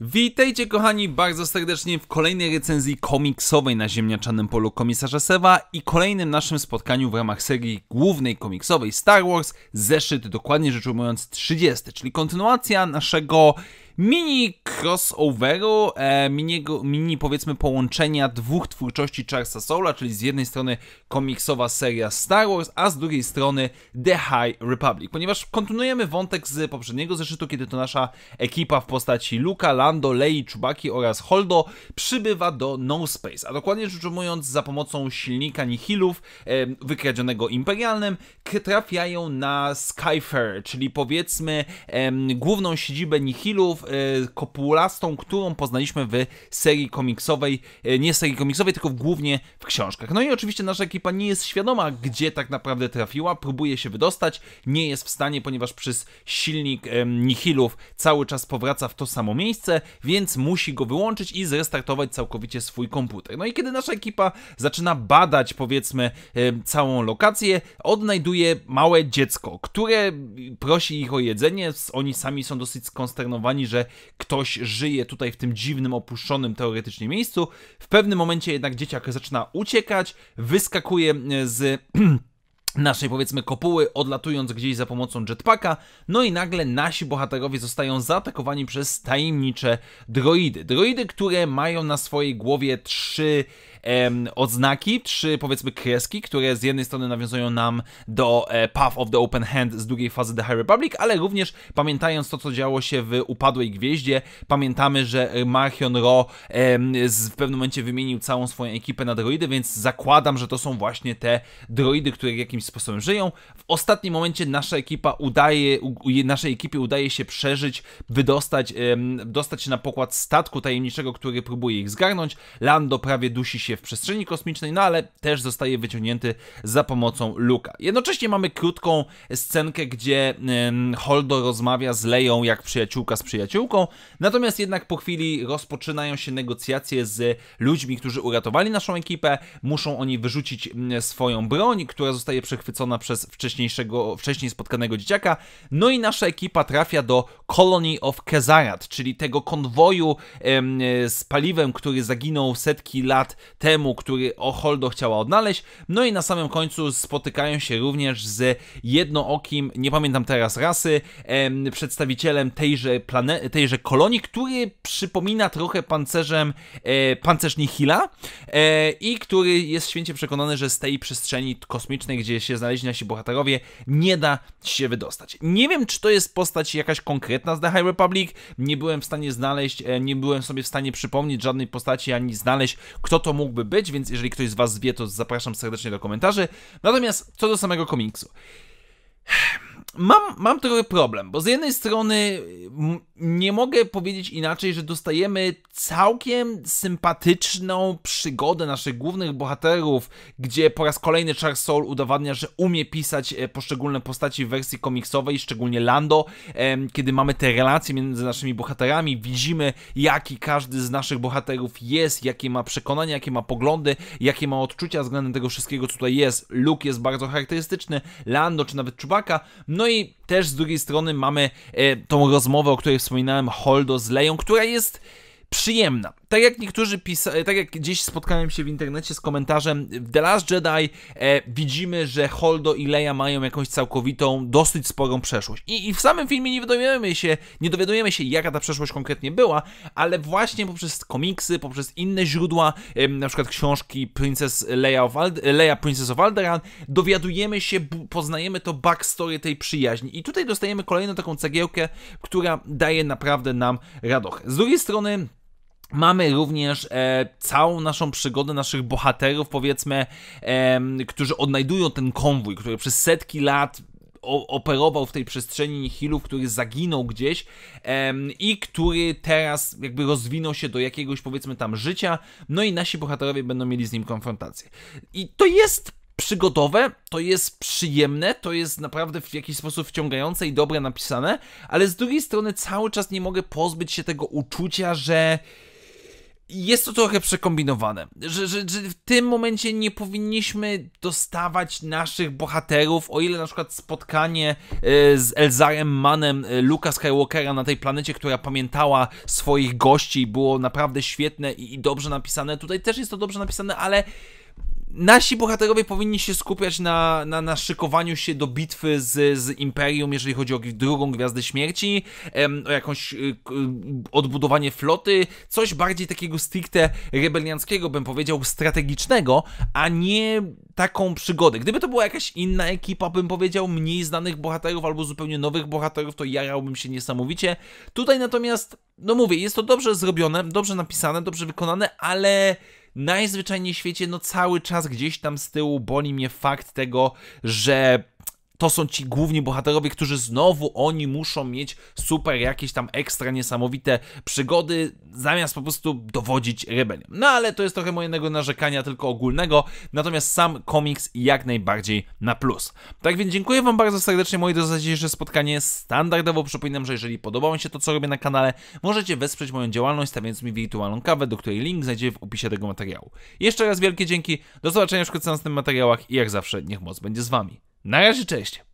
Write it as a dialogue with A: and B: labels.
A: Witajcie kochani bardzo serdecznie w kolejnej recenzji komiksowej na ziemniaczanym polu komisarza Seva i kolejnym naszym spotkaniu w ramach serii głównej komiksowej Star Wars, zeszyt dokładnie rzecz ujmując 30, czyli kontynuacja naszego mini crossoveru, e, mini, mini powiedzmy połączenia dwóch twórczości Charlesa Soula, czyli z jednej strony komiksowa seria Star Wars, a z drugiej strony The High Republic, ponieważ kontynuujemy wątek z poprzedniego zeszytu, kiedy to nasza ekipa w postaci Luka, Lando, Lei, Chewbacki oraz Holdo przybywa do No Space, a dokładnie rzecz ujmując za pomocą silnika Nihilów e, wykradzionego imperialnym trafiają na Skyfair, czyli powiedzmy e, główną siedzibę Nihilów, Y, kopułastą, którą poznaliśmy w serii komiksowej, y, nie serii komiksowej, tylko głównie w książkach. No i oczywiście nasza ekipa nie jest świadoma, gdzie tak naprawdę trafiła, próbuje się wydostać, nie jest w stanie, ponieważ przez silnik Nihilów cały czas powraca w to samo miejsce, więc musi go wyłączyć i zrestartować całkowicie swój komputer. No i kiedy nasza ekipa zaczyna badać, powiedzmy, całą lokację, odnajduje małe dziecko, które prosi ich o jedzenie, oni sami są dosyć skonsternowani, że że ktoś żyje tutaj w tym dziwnym, opuszczonym teoretycznie miejscu. W pewnym momencie jednak dzieciak zaczyna uciekać, wyskakuje e, z naszej powiedzmy kopuły, odlatując gdzieś za pomocą jetpacka, no i nagle nasi bohaterowie zostają zaatakowani przez tajemnicze droidy. Droidy, które mają na swojej głowie trzy em, czy powiedzmy kreski, które z jednej strony nawiązują nam do e, Path of the Open Hand z drugiej fazy The High Republic, ale również pamiętając to, co działo się w Upadłej Gwieździe, pamiętamy, że e, Marchion Ro em, z, w pewnym momencie wymienił całą swoją ekipę na droidy, więc zakładam, że to są właśnie te droidy, które jakimś sposobem żyją. W ostatnim momencie nasza ekipa udaje, u, u, naszej ekipie udaje się przeżyć, wydostać, em, dostać się na pokład statku tajemniczego, który próbuje ich zgarnąć. Lando prawie dusi się w przestrzeni kosmicznej, no ale też zostaje wyciągnięty za pomocą Luka. Jednocześnie mamy krótką scenkę, gdzie Holdo rozmawia z Leją jak przyjaciółka z przyjaciółką, natomiast jednak po chwili rozpoczynają się negocjacje z ludźmi, którzy uratowali naszą ekipę, muszą oni wyrzucić mm, swoją broń, która zostaje przechwycona przez wcześniejszego, wcześniej spotkanego dzieciaka, no i nasza ekipa trafia do Colony of Kezarat, czyli tego konwoju z paliwem, który zaginął setki lat temu, który Oholdo chciała odnaleźć. No i na samym końcu spotykają się również z jednookim, nie pamiętam teraz rasy, em, przedstawicielem tejże, plane- tejże kolonii, który przypomina trochę pancerzem e, pancerz Nihila e, i który jest święcie przekonany, że z tej przestrzeni kosmicznej, gdzie się znaleźli nasi bohaterowie, nie da się wydostać. Nie wiem, czy to jest postać jakaś konkretna z The High Republic, nie byłem w stanie znaleźć, e, nie byłem sobie w stanie przypomnieć żadnej postaci, ani znaleźć, kto to mógł mógłby być, więc jeżeli ktoś z Was wie, to zapraszam serdecznie do komentarzy. Natomiast co do samego komiksu mam, mam trochę problem, bo z jednej strony nie mogę powiedzieć inaczej, że dostajemy całkiem sympatyczną przygodę naszych głównych bohaterów, gdzie po raz kolejny Charles Soul udowadnia, że umie pisać e, poszczególne postaci w wersji komiksowej, szczególnie Lando. Kiedy mamy te relacje między naszymi bohaterami, widzimy jaki każdy z naszych bohaterów jest, jakie ma przekonania, jakie ma poglądy, jakie ma odczucia względem tego wszystkiego, co tutaj jest. Luke jest bardzo charakterystyczny, Lando czy nawet Czubaka. No no i też z drugiej strony mamy e, tą rozmowę, o której wspominałem, Holdo z Leją, która jest przyjemna tak jak niektórzy pisali, tak jak gdzieś spotkałem się w internecie z komentarzem, w The Last Jedi e, widzimy, że Holdo i Leia mają jakąś całkowitą, dosyć sporą przeszłość. I, I, w samym filmie nie dowiadujemy się, nie dowiadujemy się, jaka ta przeszłość konkretnie była, ale właśnie poprzez komiksy, poprzez inne źródła, e, na przykład książki Princess Leia, of Ald Leia Princess of Alderaan, dowiadujemy się, poznajemy to backstory tej przyjaźni. I tutaj dostajemy kolejną taką cegiełkę, która daje naprawdę nam radość. Z drugiej strony, Mamy również e, całą naszą przygodę naszych bohaterów, powiedzmy, e, którzy odnajdują ten konwój, który przez setki lat operował w tej przestrzeni Nihilów, który zaginął gdzieś e, i który teraz jakby rozwinął się do jakiegoś powiedzmy tam życia, no i nasi bohaterowie będą mieli z nim konfrontację. I to jest przygodowe, to jest przyjemne, to jest naprawdę w jakiś sposób wciągające i dobre napisane, ale z drugiej strony cały czas nie mogę pozbyć się tego uczucia, że jest to trochę przekombinowane, że, że, że, w tym momencie nie powinniśmy dostawać naszych bohaterów, o ile na przykład spotkanie e, z Elzarem Manem e, Luka Skywalkera na tej planecie, która pamiętała swoich gości było naprawdę świetne i, i dobrze napisane, tutaj też jest to dobrze napisane, ale nasi bohaterowie powinni się skupiać na, na, na szykowaniu się do bitwy z, z Imperium, jeżeli chodzi o drugą Gwiazdę Śmierci, em, o jakąś y, odbudowanie floty, coś bardziej takiego stricte rebelianckiego, bym powiedział, strategicznego, a nie taką przygodę. Gdyby to była jakaś inna ekipa, bym powiedział, mniej znanych bohaterów albo zupełnie nowych bohaterów, to jarałbym się niesamowicie. Tutaj natomiast, no mówię, jest to dobrze zrobione, dobrze napisane, dobrze wykonane, ale najzwyczajniej w świecie no cały czas gdzieś tam z tyłu boli mnie fakt tego, że to są ci główni bohaterowie, którzy znowu oni muszą mieć super jakieś tam ekstra niesamowite przygody, zamiast po prostu dowodzić rebelią. No ale to jest trochę mojego narzekania, tylko ogólnego, natomiast sam komiks jak najbardziej na plus. Tak więc dziękuję Wam bardzo serdecznie moi za dzisiejsze spotkanie. Standardowo przypominam, że jeżeli podobało mi się to, co robię na kanale, możecie wesprzeć moją działalność stawiając mi wirtualną kawę, do której link znajdziecie w opisie tego materiału. Jeszcze raz wielkie dzięki, do zobaczenia w na następnych materiałach i jak zawsze niech moc będzie z Wami. Na razie, cześć!